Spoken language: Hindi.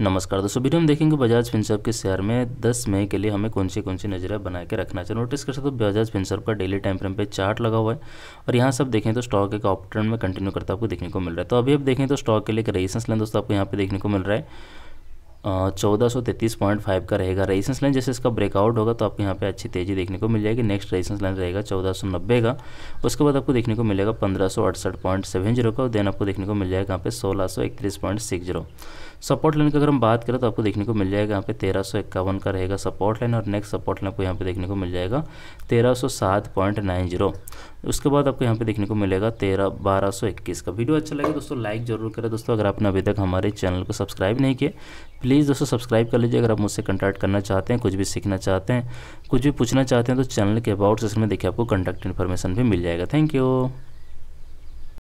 नमस्कार दोस्तों वीडियो हम देखेंगे बजाज फिंसर्व के शेयर में 10 मई के लिए हमें कौन सी कौन सी नजरें बना के रखना चाहिए नोटिस कर सकते हो बजाज फिंसर्व का डेली टाइम फ्रेम पे चार्ट लगा हुआ है और यहाँ सब देखें तो स्टॉक एक ऑप्ट्रेंड में कंटिन्यू करता आपको देखने को मिल रहा है तो अभी आप देखें तो स्टॉक के लिए एक रेजिस्टेंस लें दोस्तों आपको यहाँ पे देखने को मिल रहा है चौदह सौ पॉइंट फाइव का रहेगा रेजिस्टेंस लाइन जैसे इसका ब्रेकआउट होगा तो आपको यहाँ पे अच्छी तेज़ी देखने को मिल जाएगी नेक्स्ट रेजिस्टेंस लाइन रहेगा चौदह सौ नब्बे का उसके बाद आपको देखने को मिलेगा पंद्रह सौ अड़सठ पॉइंट सेवन जीरो का देन आपको देखने को मिल जाएगा यहाँ पे सोलह सौ इकतीस point six zero support line की अगर हम बात करें तो आपको देखने को मिल जाएगा यहाँ पे तेरह सौ इक्यावन का रहेगा सपोर्ट लाइन और नेक्स्ट सपोर्ट लाइन आपको यहाँ पे देखने को मिल जाएगा तेरह सौ सात पॉइंट नाइन जीरो उसके बाद आपको यहाँ पे देखने को मिलेगा तेरह बारह सौ इक्कीस का वीडियो अच्छा लगे दोस्तों लाइक जरूर करें दोस्तों अगर आपने अभी तक हमारे चैनल को सब्सक्राइब नहीं किया प्लीज़ दोस्तों सब्सक्राइब कर लीजिए अगर आप मुझसे कंटैक्ट करना चाहते हैं कुछ भी सीखना चाहते हैं कुछ भी पूछना चाहते हैं तो चैनल के अबाउट सेक्शन में देखिए आपको कॉन्टैक्ट इन्फॉर्मेशन भी मिल जाएगा थैंक यू